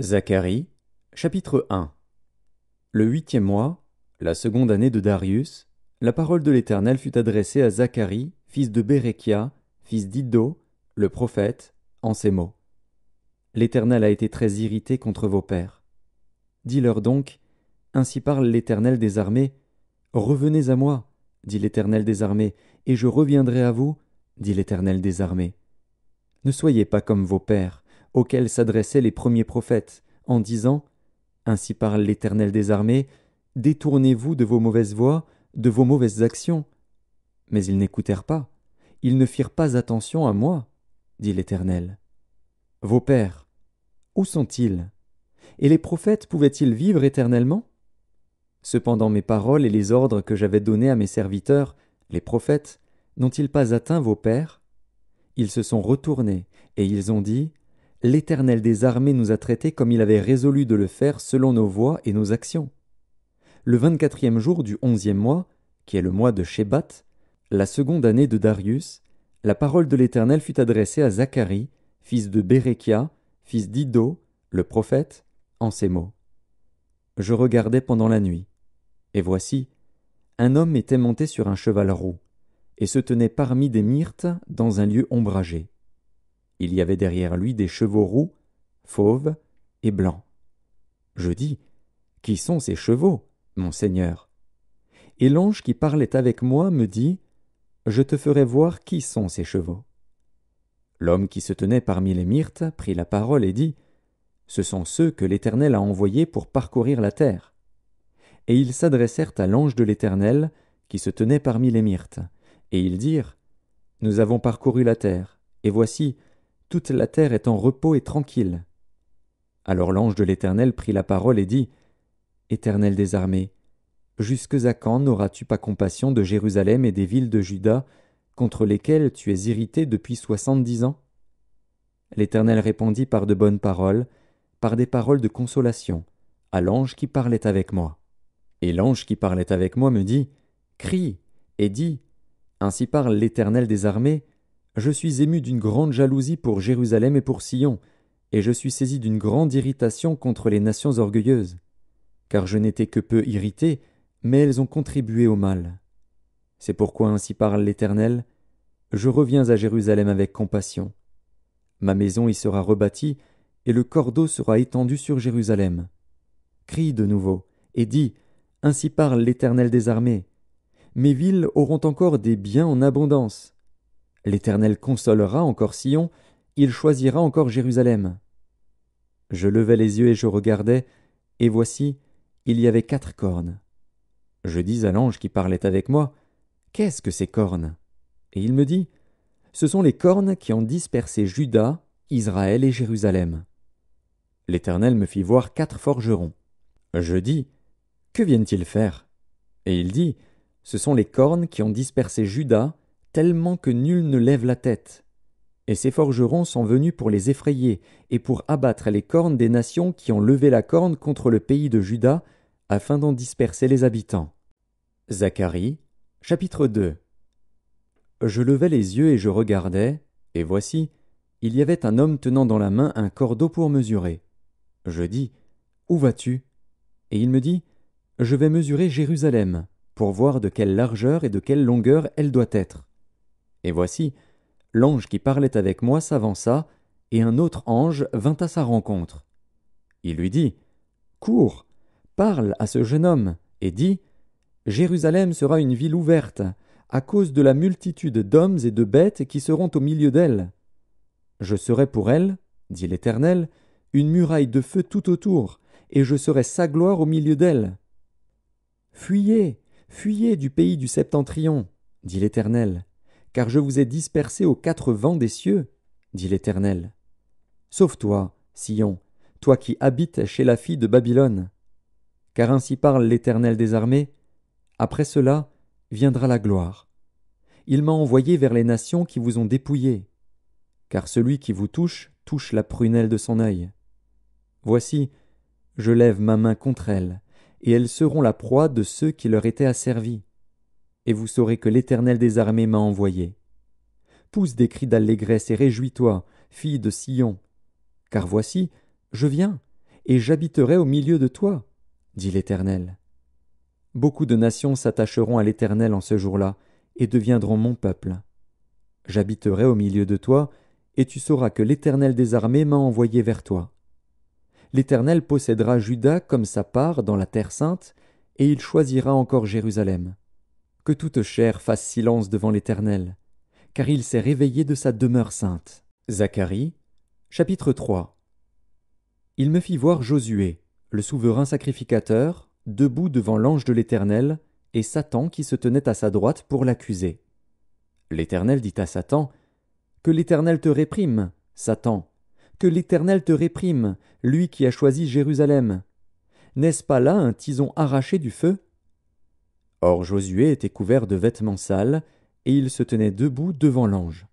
Zacharie, chapitre 1 Le huitième mois, la seconde année de Darius, la parole de l'Éternel fut adressée à Zacharie, fils de Bérekia, fils d'Ido, le prophète, en ces mots. L'Éternel a été très irrité contre vos pères. Dis-leur donc, ainsi parle l'Éternel des armées, Revenez à moi, dit l'Éternel des armées, et je reviendrai à vous, dit l'Éternel des armées. Ne soyez pas comme vos pères, auxquels s'adressaient les premiers prophètes, en disant Ainsi parle l'Éternel des armées, détournez-vous de vos mauvaises voies, de vos mauvaises actions. Mais ils n'écoutèrent pas, ils ne firent pas attention à moi, dit l'Éternel. Vos pères, où sont-ils Et les prophètes pouvaient-ils vivre éternellement Cependant mes paroles et les ordres que j'avais donnés à mes serviteurs, les prophètes, n'ont-ils pas atteint vos pères Ils se sont retournés, et ils ont dit l'Éternel des armées nous a traités comme il avait résolu de le faire selon nos voies et nos actions. Le vingt-quatrième jour du onzième mois, qui est le mois de Shébat, la seconde année de Darius, la parole de l'Éternel fut adressée à Zacharie, fils de Bérékia, fils d'Ido, le prophète, en ces mots. Je regardais pendant la nuit, et voici, un homme était monté sur un cheval roux, et se tenait parmi des myrtes dans un lieu ombragé. Il y avait derrière lui des chevaux roux, fauves et blancs. Je dis Qui sont ces chevaux, mon Seigneur Et l'ange qui parlait avec moi me dit Je te ferai voir qui sont ces chevaux. L'homme qui se tenait parmi les myrtes prit la parole et dit Ce sont ceux que l'Éternel a envoyés pour parcourir la terre. Et ils s'adressèrent à l'ange de l'Éternel qui se tenait parmi les myrtes, et ils dirent Nous avons parcouru la terre, et voici, toute la terre est en repos et tranquille. Alors l'ange de l'Éternel prit la parole et dit Éternel des armées, Jusque à quand n'auras-tu pas compassion de Jérusalem et des villes de Juda, contre lesquelles tu es irrité depuis soixante-dix ans L'Éternel répondit par de bonnes paroles, par des paroles de consolation, à l'ange qui parlait avec moi. Et l'ange qui parlait avec moi me dit Crie, et dis Ainsi parle l'Éternel des armées, je suis ému d'une grande jalousie pour Jérusalem et pour Sion, et je suis saisi d'une grande irritation contre les nations orgueilleuses, car je n'étais que peu irrité, mais elles ont contribué au mal. C'est pourquoi ainsi parle l'Éternel. Je reviens à Jérusalem avec compassion. Ma maison y sera rebâtie, et le cordeau sera étendu sur Jérusalem. Crie de nouveau, et dis. Ainsi parle l'Éternel des armées. Mes villes auront encore des biens en abondance, L'Éternel consolera encore Sion, il choisira encore Jérusalem. Je levai les yeux et je regardai, et voici, il y avait quatre cornes. Je dis à l'ange qui parlait avec moi, Qu'est-ce que ces cornes Et il me dit, Ce sont les cornes qui ont dispersé Juda, Israël et Jérusalem. L'Éternel me fit voir quatre forgerons. Je dis, Que viennent-ils faire Et il dit, Ce sont les cornes qui ont dispersé Juda, tellement que nul ne lève la tête. Et ces forgerons sont venus pour les effrayer, et pour abattre les cornes des nations qui ont levé la corne contre le pays de Juda, afin d'en disperser les habitants. Zacharie, chapitre 2 Je levai les yeux et je regardais, et voici, il y avait un homme tenant dans la main un cordeau pour mesurer. Je dis, Où vas-tu Et il me dit, Je vais mesurer Jérusalem, pour voir de quelle largeur et de quelle longueur elle doit être. Et voici, l'ange qui parlait avec moi s'avança, et un autre ange vint à sa rencontre. Il lui dit Cours, parle à ce jeune homme, et dis Jérusalem sera une ville ouverte, à cause de la multitude d'hommes et de bêtes qui seront au milieu d'elle. Je serai pour elle, dit l'Éternel, une muraille de feu tout autour, et je serai sa gloire au milieu d'elle. Fuyez, fuyez du pays du septentrion, dit l'Éternel, car je vous ai dispersés aux quatre vents des cieux, dit l'Éternel. Sauve-toi, Sion, toi qui habites chez la fille de Babylone. Car ainsi parle l'Éternel des armées. Après cela viendra la gloire. Il m'a envoyé vers les nations qui vous ont dépouillées, Car celui qui vous touche touche la prunelle de son œil. Voici, je lève ma main contre elles, et elles seront la proie de ceux qui leur étaient asservis et vous saurez que l'Éternel des armées m'a envoyé. Pousse des cris d'allégresse et réjouis-toi, fille de Sion. Car voici, je viens, et j'habiterai au milieu de toi, dit l'Éternel. Beaucoup de nations s'attacheront à l'Éternel en ce jour-là, et deviendront mon peuple. J'habiterai au milieu de toi, et tu sauras que l'Éternel des armées m'a envoyé vers toi. L'Éternel possédera Juda comme sa part dans la terre sainte, et il choisira encore Jérusalem. Que toute chair fasse silence devant l'Éternel, car il s'est réveillé de sa demeure sainte. Zacharie, chapitre 3 Il me fit voir Josué, le souverain sacrificateur, debout devant l'ange de l'Éternel, et Satan qui se tenait à sa droite pour l'accuser. L'Éternel dit à Satan, Que l'Éternel te réprime, Satan, que l'Éternel te réprime, lui qui a choisi Jérusalem. N'est-ce pas là un tison arraché du feu Or Josué était couvert de vêtements sales, et il se tenait debout devant l'ange.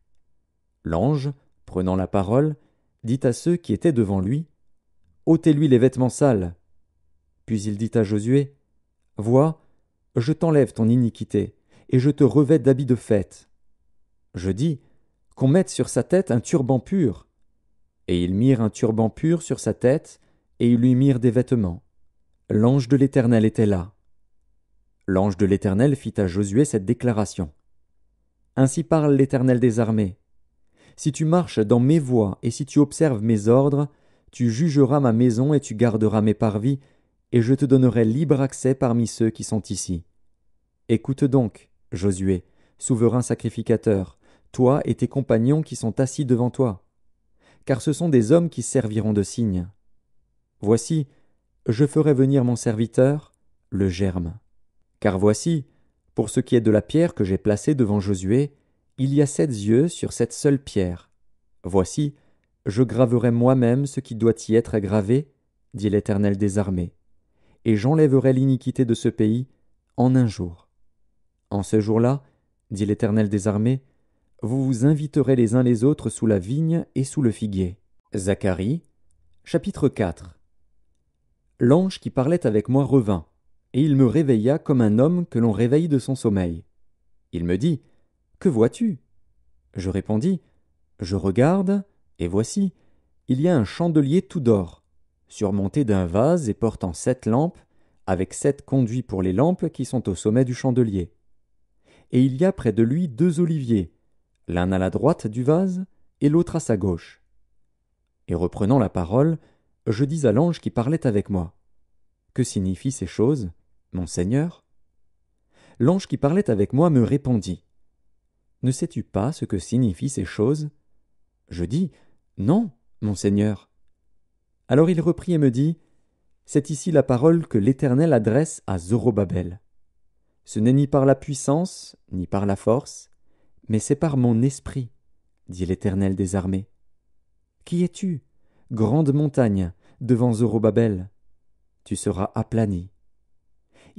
L'ange, prenant la parole, dit à ceux qui étaient devant lui ôtez-lui les vêtements sales. Puis il dit à Josué, Vois, je t'enlève ton iniquité, et je te revêts d'habits de fête. Je dis, Qu'on mette sur sa tête un turban pur. Et ils mirent un turban pur sur sa tête, et ils lui mirent des vêtements. L'ange de l'Éternel était là. L'ange de l'Éternel fit à Josué cette déclaration. Ainsi parle l'Éternel des armées. Si tu marches dans mes voies et si tu observes mes ordres, tu jugeras ma maison et tu garderas mes parvis, et je te donnerai libre accès parmi ceux qui sont ici. Écoute donc, Josué, souverain sacrificateur, toi et tes compagnons qui sont assis devant toi, car ce sont des hommes qui serviront de signes. Voici, je ferai venir mon serviteur, le germe. Car voici, pour ce qui est de la pierre que j'ai placée devant Josué, il y a sept yeux sur cette seule pierre. Voici, je graverai moi-même ce qui doit y être gravé, dit l'Éternel des armées, et j'enlèverai l'iniquité de ce pays en un jour. En ce jour-là, dit l'Éternel des armées, vous vous inviterez les uns les autres sous la vigne et sous le figuier. Zacharie, chapitre 4 L'ange qui parlait avec moi revint et il me réveilla comme un homme que l'on réveille de son sommeil. Il me dit Que vois-tu Je répondis Je regarde, et voici, il y a un chandelier tout d'or, surmonté d'un vase et portant sept lampes, avec sept conduits pour les lampes qui sont au sommet du chandelier. Et il y a près de lui deux oliviers, l'un à la droite du vase et l'autre à sa gauche. Et reprenant la parole, je dis à l'ange qui parlait avec moi Que signifient ces choses « Monseigneur ?» L'ange qui parlait avec moi me répondit Ne sais-tu pas ce que signifient ces choses Je dis Non, Monseigneur. » Alors il reprit et me dit C'est ici la parole que l'Éternel adresse à Zorobabel. Ce n'est ni par la puissance, ni par la force, mais c'est par mon esprit, dit l'Éternel des armées. Qui es-tu, grande montagne, devant Zorobabel Tu seras aplani,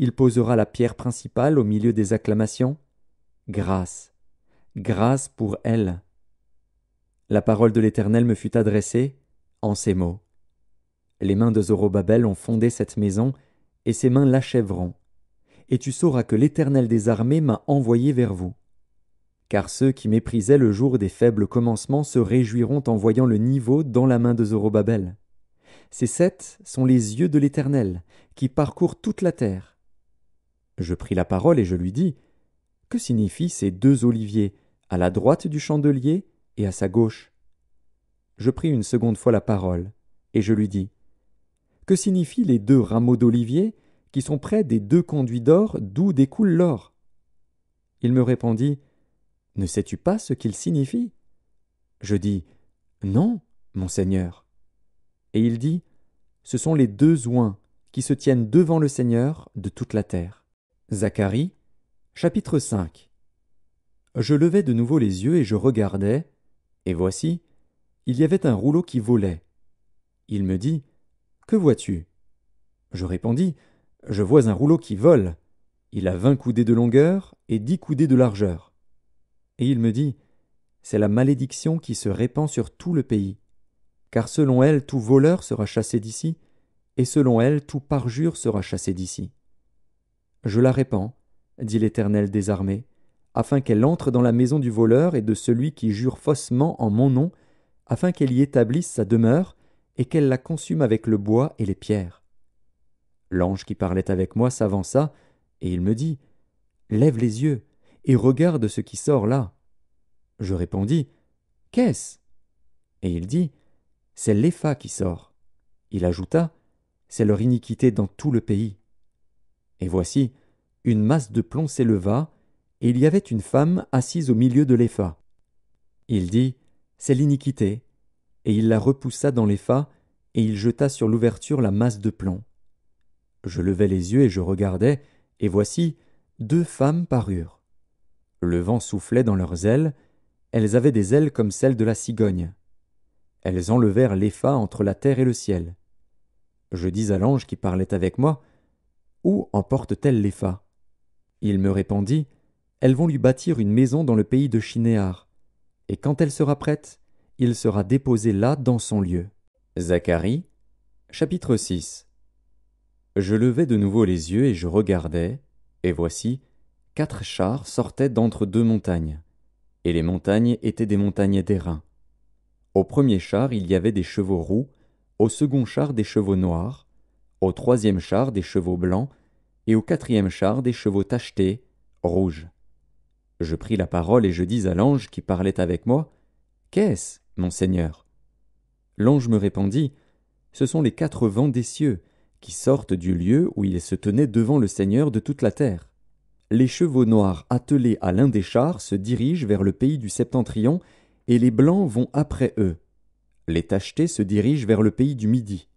il posera la pierre principale au milieu des acclamations. Grâce. Grâce pour elle. La parole de l'Éternel me fut adressée en ces mots. Les mains de Zorobabel ont fondé cette maison, et ses mains l'achèveront. Et tu sauras que l'Éternel des armées m'a envoyé vers vous. Car ceux qui méprisaient le jour des faibles commencements se réjouiront en voyant le niveau dans la main de Zorobabel. Ces sept sont les yeux de l'Éternel, qui parcourent toute la terre, je pris la parole et je lui dis Que signifient ces deux oliviers, à la droite du chandelier et à sa gauche Je pris une seconde fois la parole, et je lui dis Que signifient les deux rameaux d'olivier qui sont près des deux conduits d'or d'où découle l'or Il me répondit Ne sais-tu pas ce qu'ils signifient Je dis Non, mon seigneur » Et il dit Ce sont les deux oins qui se tiennent devant le Seigneur de toute la terre. Zacharie, chapitre 5 Je levai de nouveau les yeux et je regardais, et voici, il y avait un rouleau qui volait. Il me dit Que vois-tu Je répondis Je vois un rouleau qui vole. Il a vingt coudées de longueur et dix coudées de largeur. Et il me dit C'est la malédiction qui se répand sur tout le pays. Car selon elle, tout voleur sera chassé d'ici, et selon elle, tout parjure sera chassé d'ici. Je la répands, dit l'Éternel des armées, afin qu'elle entre dans la maison du voleur et de celui qui jure faussement en mon nom, afin qu'elle y établisse sa demeure, et qu'elle la consume avec le bois et les pierres. L'ange qui parlait avec moi s'avança, et il me dit. Lève les yeux, et regarde ce qui sort là. Je répondis. Qu'est ce? Et il dit. C'est l'Épha qui sort. Il ajouta. C'est leur iniquité dans tout le pays. Et voici, une masse de plomb s'éleva, et il y avait une femme assise au milieu de l'épha. Il dit, C'est l'iniquité. Et il la repoussa dans l'épha, et il jeta sur l'ouverture la masse de plomb. Je levai les yeux et je regardai, et voici, deux femmes parurent. Le vent soufflait dans leurs ailes, elles avaient des ailes comme celles de la cigogne. Elles enlevèrent l'épha entre la terre et le ciel. Je dis à l'ange qui parlait avec moi, où emporte-t-elle les Il me répondit Elles vont lui bâtir une maison dans le pays de Chinéar. Et quand elle sera prête, il sera déposé là dans son lieu. Zacharie, chapitre 6 Je levai de nouveau les yeux et je regardai, et voici, quatre chars sortaient d'entre deux montagnes. Et les montagnes étaient des montagnes d'airain. Au premier char, il y avait des chevaux roux, au second char, des chevaux noirs, au troisième char des chevaux blancs, et au quatrième char des chevaux tachetés, rouges. Je pris la parole et je dis à l'ange qui parlait avec moi. Qu'est-ce, mon Seigneur? L'ange me répondit. Ce sont les quatre vents des cieux, qui sortent du lieu où ils se tenait devant le Seigneur de toute la terre. Les chevaux noirs attelés à l'un des chars se dirigent vers le pays du septentrion, et les blancs vont après eux. Les tachetés se dirigent vers le pays du midi.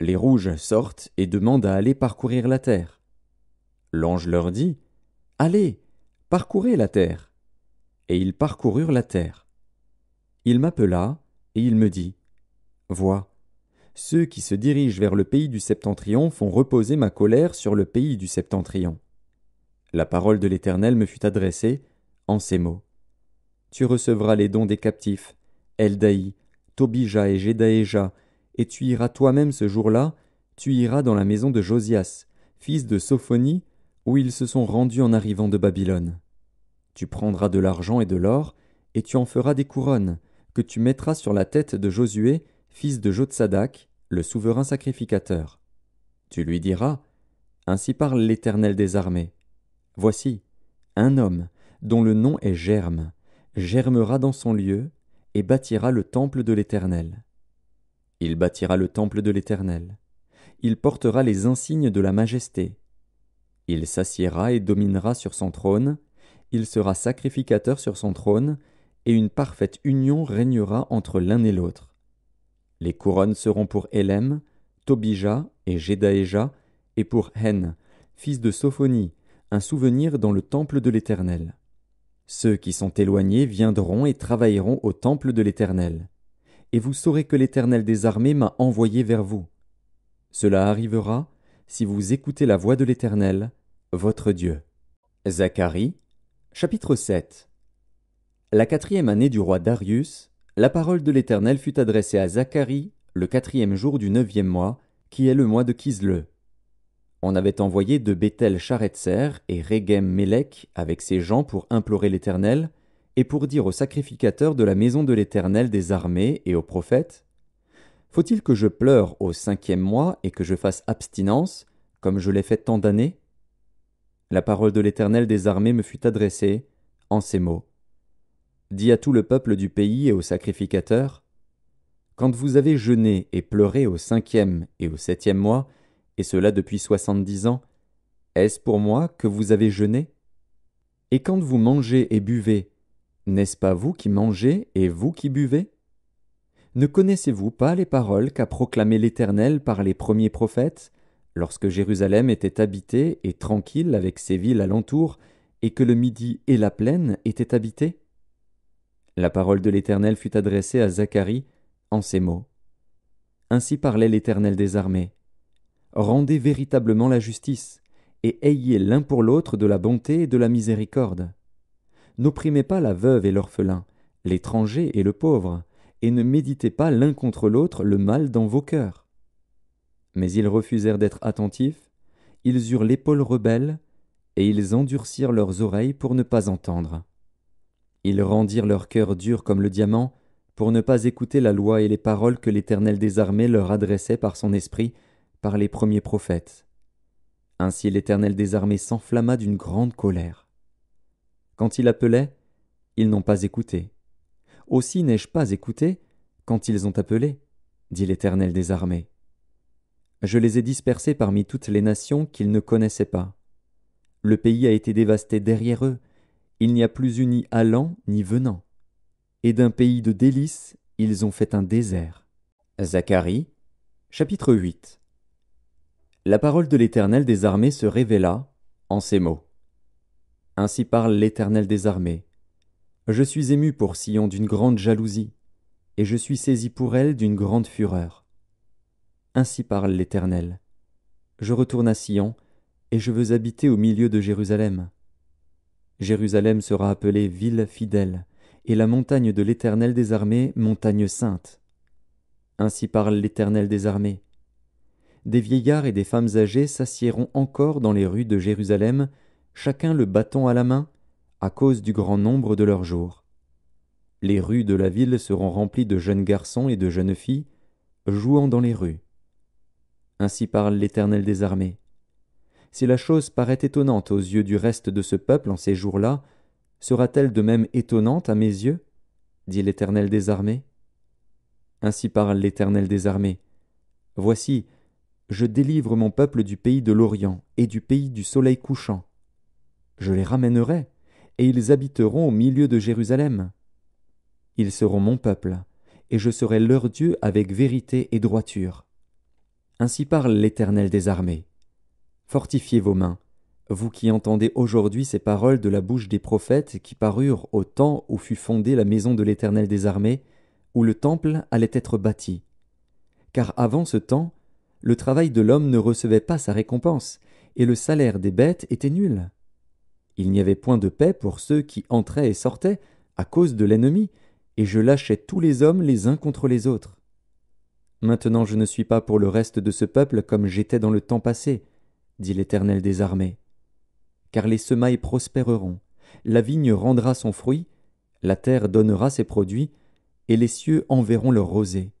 Les rouges sortent et demandent à aller parcourir la terre. L'ange leur dit Allez, parcourez la terre. Et ils parcoururent la terre. Il m'appela, et il me dit Vois, ceux qui se dirigent vers le pays du septentrion font reposer ma colère sur le pays du septentrion. La parole de l'Éternel me fut adressée en ces mots. Tu recevras les dons des captifs, Eldaï, Tobija et et tu iras toi-même ce jour-là, tu iras dans la maison de Josias, fils de Sophonie, où ils se sont rendus en arrivant de Babylone. Tu prendras de l'argent et de l'or, et tu en feras des couronnes, que tu mettras sur la tête de Josué, fils de Jotsadak, le souverain sacrificateur. Tu lui diras Ainsi parle l'Éternel des armées. Voici, un homme, dont le nom est Germe, germera dans son lieu, et bâtira le temple de l'Éternel. Il bâtira le temple de l'Éternel. Il portera les insignes de la majesté. Il s'assiera et dominera sur son trône. Il sera sacrificateur sur son trône, et une parfaite union régnera entre l'un et l'autre. Les couronnes seront pour Hélem, Tobija et Jedaéja, et pour Hen, fils de Sophonie, un souvenir dans le temple de l'Éternel. Ceux qui sont éloignés viendront et travailleront au temple de l'Éternel et vous saurez que l'Éternel des armées m'a envoyé vers vous. Cela arrivera si vous écoutez la voix de l'Éternel, votre Dieu. Zacharie, chapitre 7 La quatrième année du roi Darius, la parole de l'Éternel fut adressée à Zacharie, le quatrième jour du neuvième mois, qui est le mois de Kisle. On avait envoyé de Bethel Charetzer et Regem Melech avec ses gens pour implorer l'Éternel, et pour dire au sacrificateur de la maison de l'Éternel des armées et aux prophètes Faut-il que je pleure au cinquième mois et que je fasse abstinence, comme je l'ai fait tant d'années La parole de l'Éternel des armées me fut adressée, en ces mots Dis à tout le peuple du pays et au sacrificateur Quand vous avez jeûné et pleuré au cinquième et au septième mois, et cela depuis soixante-dix ans, est-ce pour moi que vous avez jeûné Et quand vous mangez et buvez, n'est-ce pas vous qui mangez et vous qui buvez Ne connaissez-vous pas les paroles qu'a proclamées l'Éternel par les premiers prophètes, lorsque Jérusalem était habitée et tranquille avec ses villes alentour, et que le midi et la plaine étaient habités La parole de l'Éternel fut adressée à Zacharie en ces mots. Ainsi parlait l'Éternel des armées. Rendez véritablement la justice, et ayez l'un pour l'autre de la bonté et de la miséricorde N'opprimez pas la veuve et l'orphelin, l'étranger et le pauvre, et ne méditez pas l'un contre l'autre le mal dans vos cœurs. Mais ils refusèrent d'être attentifs, ils eurent l'épaule rebelle, et ils endurcirent leurs oreilles pour ne pas entendre. Ils rendirent leur cœur dur comme le diamant, pour ne pas écouter la loi et les paroles que l'Éternel des armées leur adressait par son esprit, par les premiers prophètes. Ainsi l'Éternel des armées s'enflamma d'une grande colère. Quand il appelait, ils n'ont pas écouté. Aussi n'ai-je pas écouté quand ils ont appelé, dit l'Éternel des armées. Je les ai dispersés parmi toutes les nations qu'ils ne connaissaient pas. Le pays a été dévasté derrière eux, il n'y a plus eu ni allant ni venant. Et d'un pays de délices, ils ont fait un désert. Zacharie, chapitre 8 La parole de l'Éternel des armées se révéla en ces mots. Ainsi parle l'Éternel des armées. Je suis ému pour Sion d'une grande jalousie, et je suis saisi pour elle d'une grande fureur. Ainsi parle l'Éternel. Je retourne à Sion, et je veux habiter au milieu de Jérusalem. Jérusalem sera appelée ville fidèle, et la montagne de l'Éternel des armées montagne sainte. Ainsi parle l'Éternel des armées. Des vieillards et des femmes âgées s'assieront encore dans les rues de Jérusalem chacun le bâton à la main, à cause du grand nombre de leurs jours. Les rues de la ville seront remplies de jeunes garçons et de jeunes filles, jouant dans les rues. Ainsi parle l'Éternel des armées. Si la chose paraît étonnante aux yeux du reste de ce peuple en ces jours-là, sera-t-elle de même étonnante à mes yeux dit l'Éternel des armées. Ainsi parle l'Éternel des armées. Voici, je délivre mon peuple du pays de l'Orient et du pays du soleil couchant je les ramènerai, et ils habiteront au milieu de Jérusalem. Ils seront mon peuple, et je serai leur Dieu avec vérité et droiture. Ainsi parle l'Éternel des armées. Fortifiez vos mains, vous qui entendez aujourd'hui ces paroles de la bouche des prophètes qui parurent au temps où fut fondée la maison de l'Éternel des armées, où le temple allait être bâti. Car avant ce temps, le travail de l'homme ne recevait pas sa récompense, et le salaire des bêtes était nul. Il n'y avait point de paix pour ceux qui entraient et sortaient, à cause de l'ennemi, et je lâchais tous les hommes les uns contre les autres. Maintenant je ne suis pas pour le reste de ce peuple comme j'étais dans le temps passé, dit l'Éternel des armées. Car les semailles prospéreront, la vigne rendra son fruit, la terre donnera ses produits, et les cieux enverront leur rosée.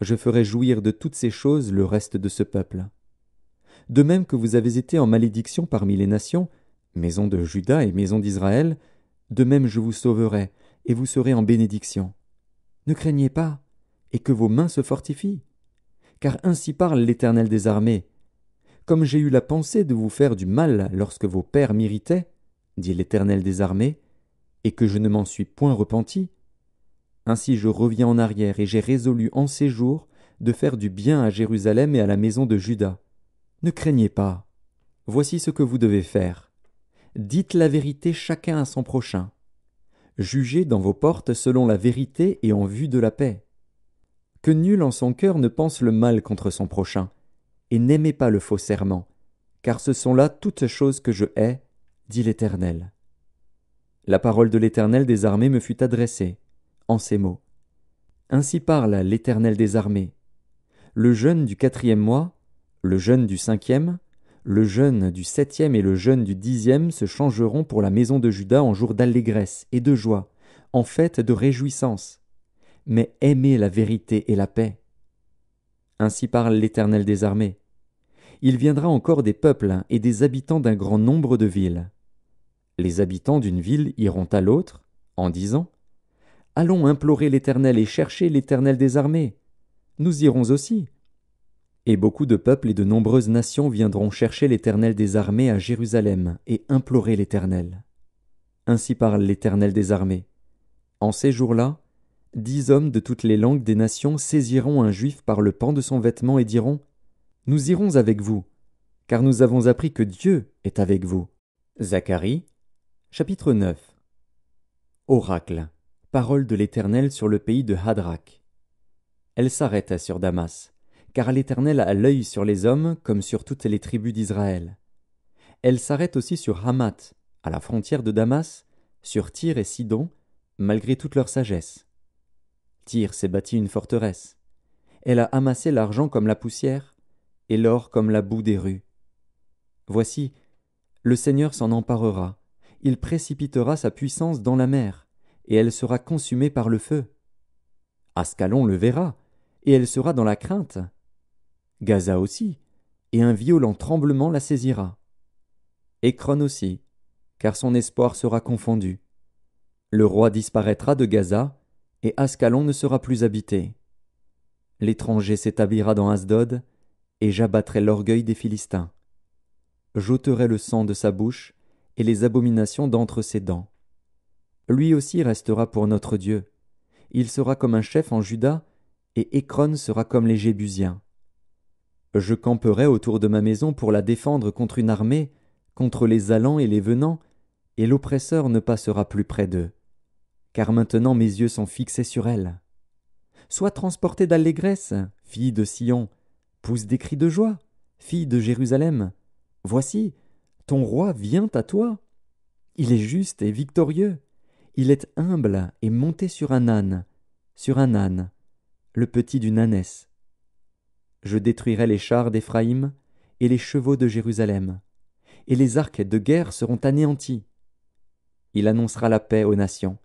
Je ferai jouir de toutes ces choses le reste de ce peuple. De même que vous avez été en malédiction parmi les nations, maison de Judas et maison d'Israël, de même je vous sauverai, et vous serez en bénédiction. Ne craignez pas, et que vos mains se fortifient. Car ainsi parle l'Éternel des armées. Comme j'ai eu la pensée de vous faire du mal lorsque vos pères m'irritaient, dit l'Éternel des armées, et que je ne m'en suis point repenti, ainsi je reviens en arrière et j'ai résolu en ces jours de faire du bien à Jérusalem et à la maison de Juda. Ne craignez pas. Voici ce que vous devez faire. Dites la vérité chacun à son prochain. Jugez dans vos portes selon la vérité et en vue de la paix. Que nul en son cœur ne pense le mal contre son prochain, et n'aimez pas le faux serment, car ce sont là toutes choses que je hais, dit l'Éternel. La parole de l'Éternel des armées me fut adressée, en ces mots. Ainsi parle l'Éternel des armées. Le jeûne du quatrième mois, le jeûne du cinquième, le jeûne du septième et le jeûne du dixième se changeront pour la maison de Judas en jour d'allégresse et de joie, en fête de réjouissance. Mais aimez la vérité et la paix. Ainsi parle l'Éternel des armées. Il viendra encore des peuples et des habitants d'un grand nombre de villes. Les habitants d'une ville iront à l'autre, en disant Allons implorer l'Éternel et chercher l'Éternel des armées. Nous irons aussi, et beaucoup de peuples et de nombreuses nations viendront chercher l'Éternel des armées à Jérusalem et implorer l'Éternel. Ainsi parle l'Éternel des armées. En ces jours-là, dix hommes de toutes les langues des nations saisiront un juif par le pan de son vêtement et diront Nous irons avec vous, car nous avons appris que Dieu est avec vous. Zacharie, chapitre 9 Oracle, parole de l'Éternel sur le pays de Hadrak. Elle s'arrêta sur Damas car l'Éternel a l'œil sur les hommes comme sur toutes les tribus d'Israël. Elle s'arrête aussi sur Hamath, à la frontière de Damas, sur Tyr et Sidon, malgré toute leur sagesse. Tyr s'est bâti une forteresse. Elle a amassé l'argent comme la poussière, et l'or comme la boue des rues. Voici, le Seigneur s'en emparera, il précipitera sa puissance dans la mer, et elle sera consumée par le feu. Ascalon le verra, et elle sera dans la crainte, Gaza aussi, et un violent tremblement la saisira. Écron aussi, car son espoir sera confondu. Le roi disparaîtra de Gaza, et Ascalon ne sera plus habité. L'étranger s'établira dans Asdod, et j'abattrai l'orgueil des Philistins. J'ôterai le sang de sa bouche, et les abominations d'entre ses dents. Lui aussi restera pour notre Dieu. Il sera comme un chef en Juda, et Écron sera comme les Jébusiens. Je camperai autour de ma maison pour la défendre contre une armée, contre les allants et les venants, et l'oppresseur ne passera plus près d'eux. Car maintenant mes yeux sont fixés sur elle. Sois transportée d'allégresse, fille de Sion, pousse des cris de joie, fille de Jérusalem. Voici, ton roi vient à toi. Il est juste et victorieux. Il est humble et monté sur un âne, sur un âne, le petit d'une ânesse. Je détruirai les chars d'Éphraïm et les chevaux de Jérusalem, et les arcs de guerre seront anéantis. Il annoncera la paix aux nations,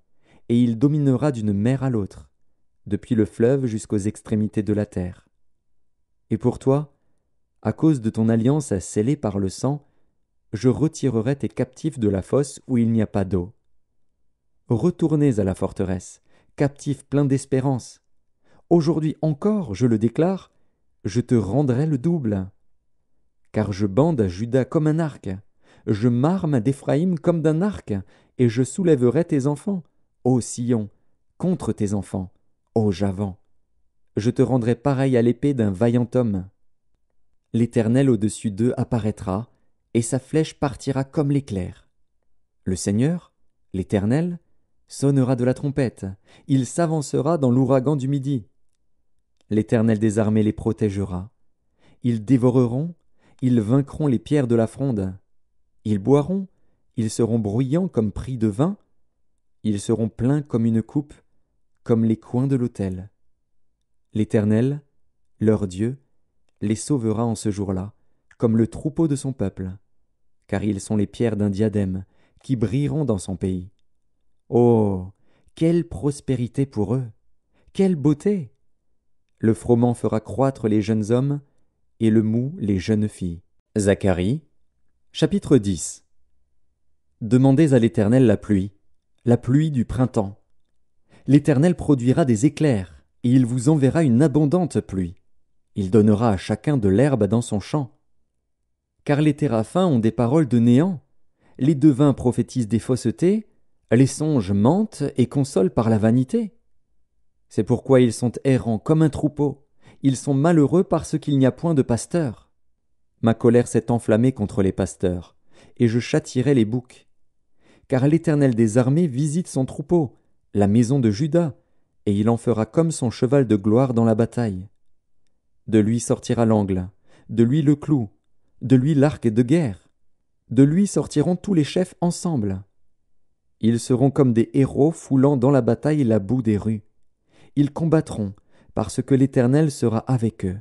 et il dominera d'une mer à l'autre, depuis le fleuve jusqu'aux extrémités de la terre. Et pour toi, à cause de ton alliance scellée par le sang, je retirerai tes captifs de la fosse où il n'y a pas d'eau. Retournez à la forteresse, captifs pleins d'espérance. Aujourd'hui encore, je le déclare, je te rendrai le double. Car je bande à Judas comme un arc, je m'arme d'Éphraïm comme d'un arc, et je soulèverai tes enfants, ô Sion, contre tes enfants, ô Javan. Je te rendrai pareil à l'épée d'un vaillant homme. L'Éternel au-dessus d'eux apparaîtra, et sa flèche partira comme l'éclair. Le Seigneur, l'Éternel, sonnera de la trompette, il s'avancera dans l'ouragan du midi. L'Éternel des armées les protégera. Ils dévoreront, ils vaincront les pierres de la fronde. Ils boiront, ils seront bruyants comme pris de vin, ils seront pleins comme une coupe, comme les coins de l'autel. L'Éternel, leur Dieu, les sauvera en ce jour-là, comme le troupeau de son peuple, car ils sont les pierres d'un diadème, qui brilleront dans son pays. Oh. Quelle prospérité pour eux. Quelle beauté. Le froment fera croître les jeunes hommes, et le mou les jeunes filles. Zacharie, chapitre 10 Demandez à l'Éternel la pluie, la pluie du printemps. L'Éternel produira des éclairs, et il vous enverra une abondante pluie. Il donnera à chacun de l'herbe dans son champ. Car les téraphins ont des paroles de néant, les devins prophétisent des faussetés, les songes mentent et consolent par la vanité. C'est pourquoi ils sont errants comme un troupeau. Ils sont malheureux parce qu'il n'y a point de pasteur. Ma colère s'est enflammée contre les pasteurs, et je châtirai les boucs. Car l'Éternel des armées visite son troupeau, la maison de Judas, et il en fera comme son cheval de gloire dans la bataille. De lui sortira l'angle, de lui le clou, de lui l'arc de guerre, de lui sortiront tous les chefs ensemble. Ils seront comme des héros foulant dans la bataille la boue des rues ils combattront, parce que l'Éternel sera avec eux.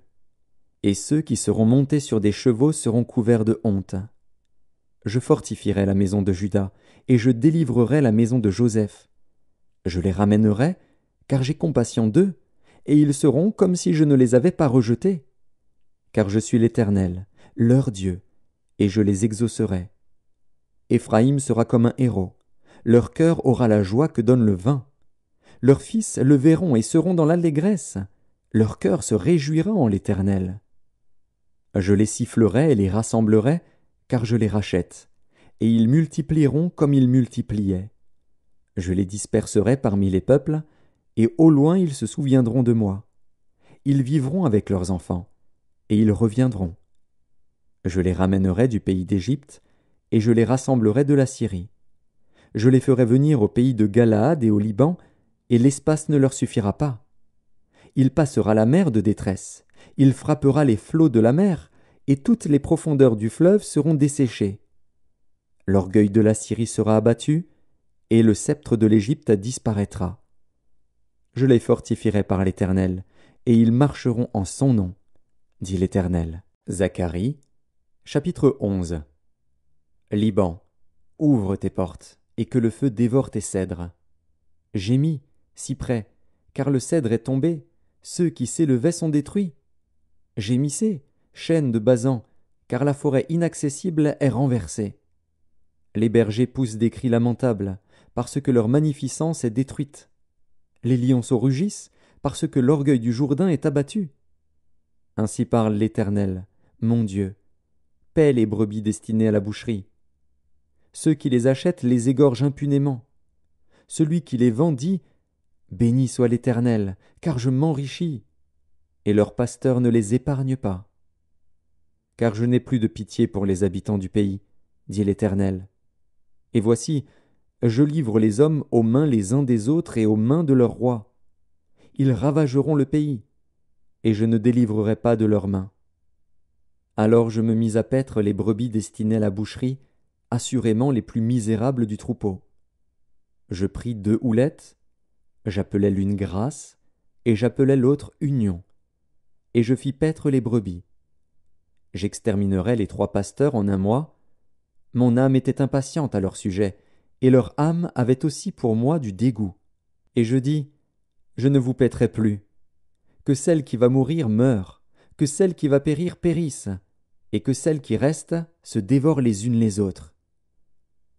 Et ceux qui seront montés sur des chevaux seront couverts de honte. Je fortifierai la maison de Juda, et je délivrerai la maison de Joseph. Je les ramènerai, car j'ai compassion d'eux, et ils seront comme si je ne les avais pas rejetés. Car je suis l'Éternel, leur Dieu, et je les exaucerai. Éphraïm sera comme un héros, leur cœur aura la joie que donne le vin leurs fils le verront et seront dans l'allégresse, leur cœur se réjouira en l'Éternel. Je les sifflerai et les rassemblerai, car je les rachète, et ils multiplieront comme ils multipliaient. Je les disperserai parmi les peuples, et au loin ils se souviendront de moi. Ils vivront avec leurs enfants, et ils reviendront. Je les ramènerai du pays d'Égypte, et je les rassemblerai de la Syrie. Je les ferai venir au pays de Galaad et au Liban, et l'espace ne leur suffira pas. Il passera la mer de détresse, il frappera les flots de la mer, et toutes les profondeurs du fleuve seront desséchées. L'orgueil de la Syrie sera abattu, et le sceptre de l'Égypte disparaîtra. Je les fortifierai par l'Éternel, et ils marcheront en son nom, dit l'Éternel. Zacharie, chapitre 11 Liban, ouvre tes portes, et que le feu dévore tes cèdres. Gémis, si près, car le cèdre est tombé, ceux qui s'élevaient sont détruits. Gémissez, chêne de Bazan, car la forêt inaccessible est renversée. Les bergers poussent des cris lamentables, parce que leur magnificence est détruite. Les lions se rugissent, parce que l'orgueil du Jourdain est abattu. Ainsi parle l'Éternel, mon Dieu. Paix les brebis destinées à la boucherie. Ceux qui les achètent les égorgent impunément. Celui qui les vendit Béni soit l'Éternel, car je m'enrichis, et leur pasteur ne les épargne pas. Car je n'ai plus de pitié pour les habitants du pays, dit l'Éternel. Et voici, je livre les hommes aux mains les uns des autres et aux mains de leurs rois. Ils ravageront le pays, et je ne délivrerai pas de leurs mains. Alors je me mis à paître les brebis destinées à la boucherie, assurément les plus misérables du troupeau. Je pris deux houlettes, J'appelais l'une grâce, et j'appelai l'autre union. Et je fis paître les brebis. J'exterminerai les trois pasteurs en un mois. Mon âme était impatiente à leur sujet, et leur âme avait aussi pour moi du dégoût. Et je dis, Je ne vous paîtrai plus. Que celle qui va mourir meure, que celle qui va périr périsse, et que celle qui reste se dévore les unes les autres.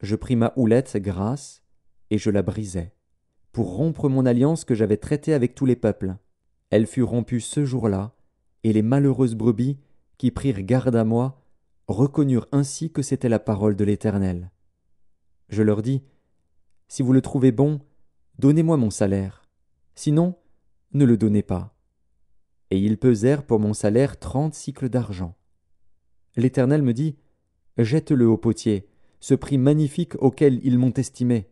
Je pris ma houlette Grâce, et je la brisai pour rompre mon alliance que j'avais traitée avec tous les peuples. Elle fut rompue ce jour-là, et les malheureuses brebis, qui prirent garde à moi, reconnurent ainsi que c'était la parole de l'Éternel. Je leur dis, Si vous le trouvez bon, donnez-moi mon salaire. Sinon, ne le donnez pas. Et ils pesèrent pour mon salaire trente cycles d'argent. L'Éternel me dit, Jette-le au potier, ce prix magnifique auquel ils m'ont estimé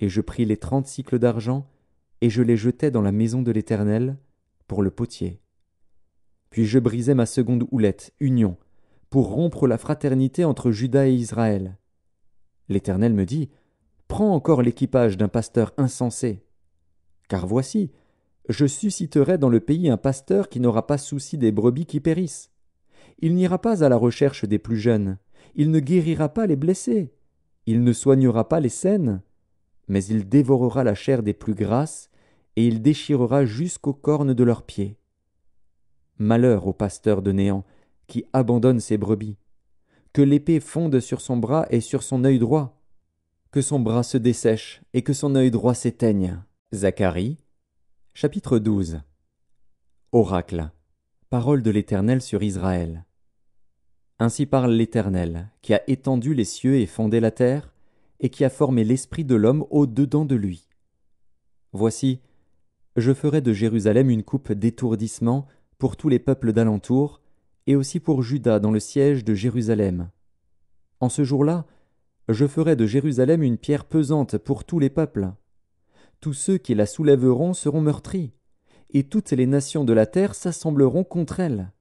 et je pris les trente cycles d'argent, et je les jetai dans la maison de l'Éternel, pour le potier. Puis je brisai ma seconde houlette, union, pour rompre la fraternité entre Judas et Israël. L'Éternel me dit, Prends encore l'équipage d'un pasteur insensé. Car voici, je susciterai dans le pays un pasteur qui n'aura pas souci des brebis qui périssent. Il n'ira pas à la recherche des plus jeunes, il ne guérira pas les blessés, il ne soignera pas les saines, mais il dévorera la chair des plus grasses, et il déchirera jusqu'aux cornes de leurs pieds. Malheur au pasteur de néant, qui abandonne ses brebis. Que l'épée fonde sur son bras et sur son œil droit. Que son bras se dessèche et que son œil droit s'éteigne. Zacharie, chapitre 12. Oracle. Parole de l'Éternel sur Israël. Ainsi parle l'Éternel, qui a étendu les cieux et fondé la terre, et qui a formé l'esprit de l'homme au-dedans de lui. Voici, je ferai de Jérusalem une coupe d'étourdissement pour tous les peuples d'alentour, et aussi pour Judas dans le siège de Jérusalem. En ce jour-là, je ferai de Jérusalem une pierre pesante pour tous les peuples. Tous ceux qui la soulèveront seront meurtris, et toutes les nations de la terre s'assembleront contre elle.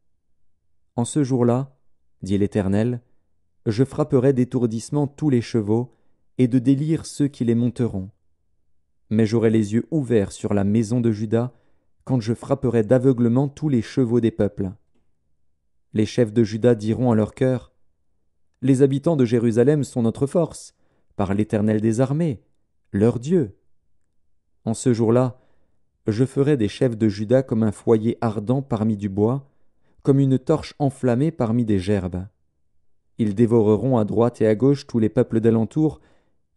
En ce jour-là, dit l'Éternel, je frapperai d'étourdissement tous les chevaux, et de délire ceux qui les monteront. Mais j'aurai les yeux ouverts sur la maison de Judas quand je frapperai d'aveuglement tous les chevaux des peuples. Les chefs de Judas diront à leur cœur Les habitants de Jérusalem sont notre force, par l'Éternel des armées, leur Dieu. En ce jour-là, je ferai des chefs de Judas comme un foyer ardent parmi du bois, comme une torche enflammée parmi des gerbes. Ils dévoreront à droite et à gauche tous les peuples d'alentour,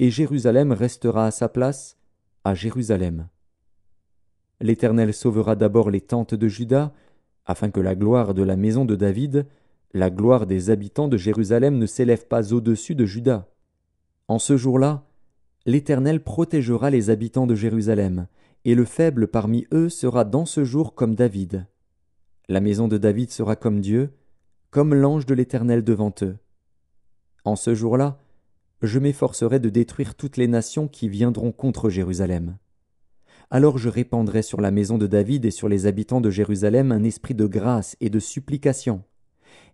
et Jérusalem restera à sa place, à Jérusalem. L'Éternel sauvera d'abord les tentes de Juda, afin que la gloire de la maison de David, la gloire des habitants de Jérusalem ne s'élève pas au-dessus de Juda. En ce jour-là, l'Éternel protégera les habitants de Jérusalem, et le faible parmi eux sera dans ce jour comme David. La maison de David sera comme Dieu, comme l'ange de l'Éternel devant eux. En ce jour-là, je m'efforcerai de détruire toutes les nations qui viendront contre Jérusalem. Alors je répandrai sur la maison de David et sur les habitants de Jérusalem un esprit de grâce et de supplication,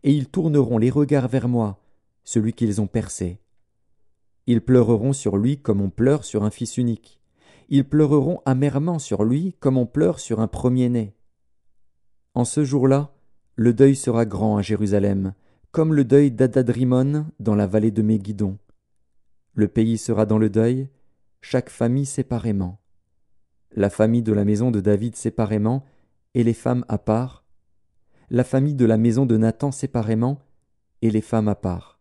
et ils tourneront les regards vers moi, celui qu'ils ont percé. Ils pleureront sur lui comme on pleure sur un fils unique. Ils pleureront amèrement sur lui comme on pleure sur un premier-né. En ce jour-là, le deuil sera grand à Jérusalem, comme le deuil d'Adadrimon dans la vallée de Mégidon. Le pays sera dans le deuil, chaque famille séparément. La famille de la maison de David séparément, et les femmes à part. La famille de la maison de Nathan séparément, et les femmes à part.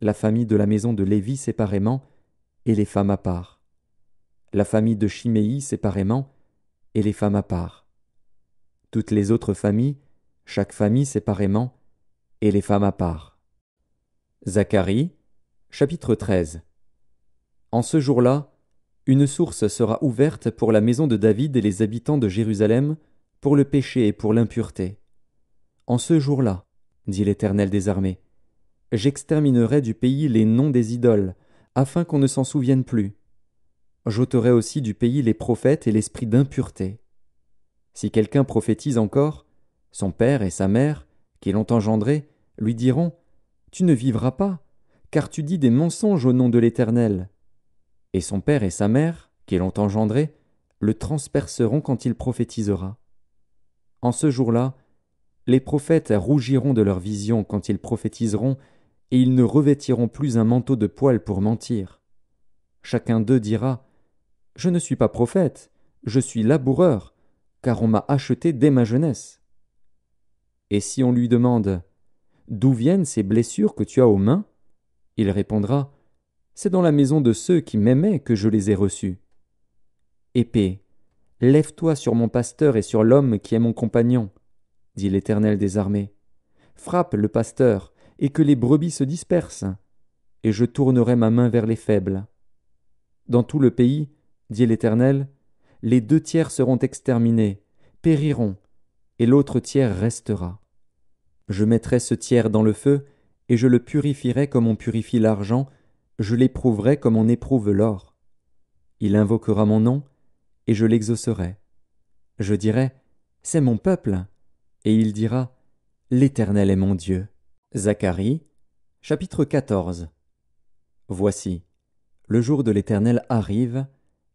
La famille de la maison de Lévi séparément, et les femmes à part. La famille de Chiméi séparément, et les femmes à part. Toutes les autres familles, chaque famille séparément, et les femmes à part. Zacharie, Chapitre 13 En ce jour-là, une source sera ouverte pour la maison de David et les habitants de Jérusalem, pour le péché et pour l'impureté. En ce jour-là, dit l'Éternel des armées, j'exterminerai du pays les noms des idoles, afin qu'on ne s'en souvienne plus. J'ôterai aussi du pays les prophètes et l'esprit d'impureté. Si quelqu'un prophétise encore, son père et sa mère, qui l'ont engendré, lui diront Tu ne vivras pas, car tu dis des mensonges au nom de l'Éternel. Et son père et sa mère, qui l'ont engendré, le transperceront quand il prophétisera. En ce jour-là, les prophètes rougiront de leur vision quand ils prophétiseront, et ils ne revêtiront plus un manteau de poil pour mentir. Chacun d'eux dira Je ne suis pas prophète, je suis laboureur, car on m'a acheté dès ma jeunesse. Et si on lui demande D'où viennent ces blessures que tu as aux mains il répondra C'est dans la maison de ceux qui m'aimaient que je les ai reçus. Épée, lève-toi sur mon pasteur et sur l'homme qui est mon compagnon, dit l'Éternel des armées. Frappe le pasteur, et que les brebis se dispersent, et je tournerai ma main vers les faibles. Dans tout le pays, dit l'Éternel, les deux tiers seront exterminés, périront, et l'autre tiers restera. Je mettrai ce tiers dans le feu, et je le purifierai comme on purifie l'argent, je l'éprouverai comme on éprouve l'or. Il invoquera mon nom, et je l'exaucerai. Je dirai, C'est mon peuple, et il dira, L'Éternel est mon Dieu. Zacharie, chapitre 14. Voici, le jour de l'Éternel arrive,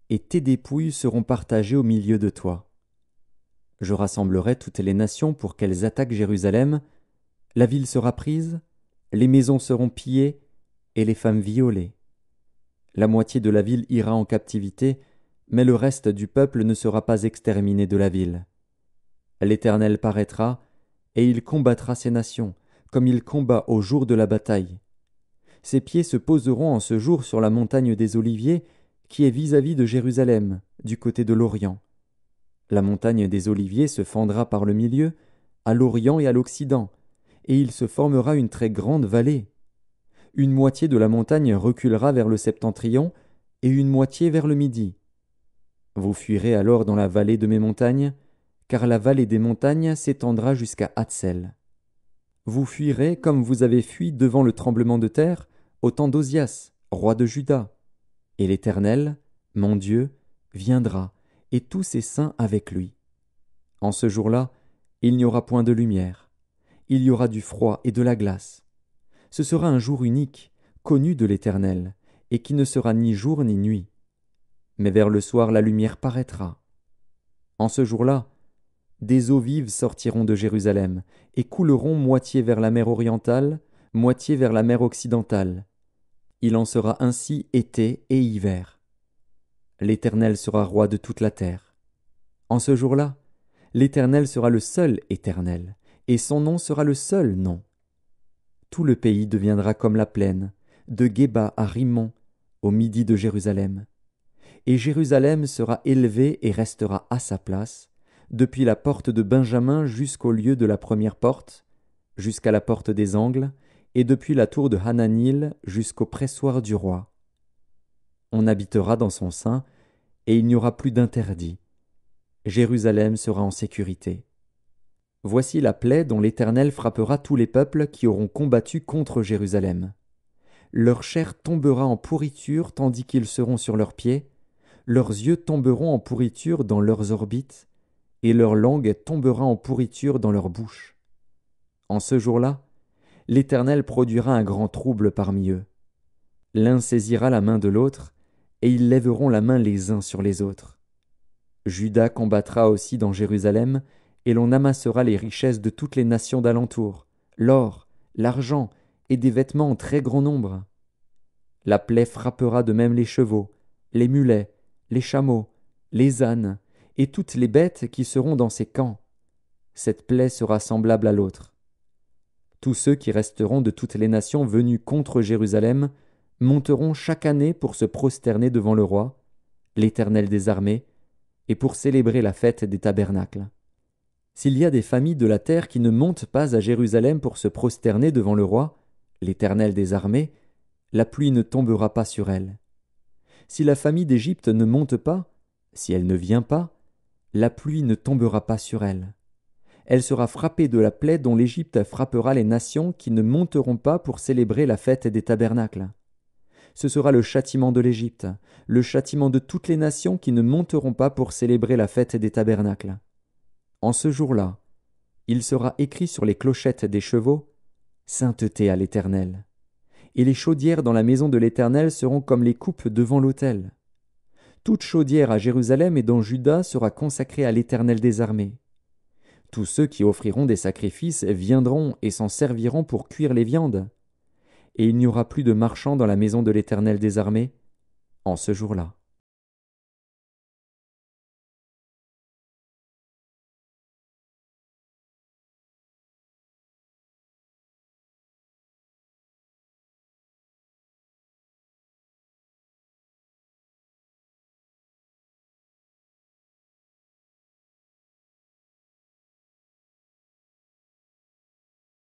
et tes dépouilles seront partagées au milieu de toi. Je rassemblerai toutes les nations pour qu'elles attaquent Jérusalem, la ville sera prise, les maisons seront pillées et les femmes violées. La moitié de la ville ira en captivité, mais le reste du peuple ne sera pas exterminé de la ville. L'Éternel paraîtra, et il combattra ses nations, comme il combat au jour de la bataille. Ses pieds se poseront en ce jour sur la montagne des Oliviers, qui est vis à -vis de Jérusalem, du côté de l'Orient. La montagne des Oliviers se fendra par le milieu, à l'Orient et à l'Occident, et il se formera une très grande vallée. Une moitié de la montagne reculera vers le septentrion, et une moitié vers le midi. Vous fuirez alors dans la vallée de mes montagnes, car la vallée des montagnes s'étendra jusqu'à Hatzel. Vous fuirez comme vous avez fui devant le tremblement de terre au temps d'Ozias, roi de Juda. Et l'Éternel, mon Dieu, viendra, et tous ses saints avec lui. En ce jour-là, il n'y aura point de lumière, il y aura du froid et de la glace. Ce sera un jour unique, connu de l'Éternel, et qui ne sera ni jour ni nuit. Mais vers le soir la lumière paraîtra. En ce jour-là, des eaux vives sortiront de Jérusalem, et couleront moitié vers la mer orientale, moitié vers la mer occidentale. Il en sera ainsi été et hiver. L'Éternel sera roi de toute la terre. En ce jour-là, l'Éternel sera le seul Éternel, et son nom sera le seul nom. Tout le pays deviendra comme la plaine, de Géba à Rimon, au midi de Jérusalem. Et Jérusalem sera élevée et restera à sa place, depuis la porte de Benjamin jusqu'au lieu de la première porte, jusqu'à la porte des angles, et depuis la tour de Hananil jusqu'au pressoir du roi. On habitera dans son sein, et il n'y aura plus d'interdit. Jérusalem sera en sécurité. Voici la plaie dont l'Éternel frappera tous les peuples qui auront combattu contre Jérusalem. Leur chair tombera en pourriture tandis qu'ils seront sur leurs pieds, leurs yeux tomberont en pourriture dans leurs orbites, et leur langue tombera en pourriture dans leur bouche. En ce jour-là, l'Éternel produira un grand trouble parmi eux. L'un saisira la main de l'autre, et ils lèveront la main les uns sur les autres. Judas combattra aussi dans Jérusalem, et l'on amassera les richesses de toutes les nations d'alentour, l'or, l'argent, et des vêtements en très grand nombre. La plaie frappera de même les chevaux, les mulets, les chameaux, les ânes, et toutes les bêtes qui seront dans ces camps. Cette plaie sera semblable à l'autre. Tous ceux qui resteront de toutes les nations venues contre Jérusalem monteront chaque année pour se prosterner devant le roi, l'Éternel des armées, et pour célébrer la fête des tabernacles. S'il y a des familles de la terre qui ne montent pas à Jérusalem pour se prosterner devant le roi, l'Éternel des armées, la pluie ne tombera pas sur elles. Si la famille d'Égypte ne monte pas, si elle ne vient pas, la pluie ne tombera pas sur elle. Elle sera frappée de la plaie dont l'Égypte frappera les nations qui ne monteront pas pour célébrer la fête des tabernacles. Ce sera le châtiment de l'Égypte, le châtiment de toutes les nations qui ne monteront pas pour célébrer la fête des tabernacles. En ce jour-là, il sera écrit sur les clochettes des chevaux Sainteté à l'Éternel. Et les chaudières dans la maison de l'Éternel seront comme les coupes devant l'autel. Toute chaudière à Jérusalem et dans Juda sera consacrée à l'Éternel des armées. Tous ceux qui offriront des sacrifices viendront et s'en serviront pour cuire les viandes. Et il n'y aura plus de marchands dans la maison de l'Éternel des armées en ce jour-là.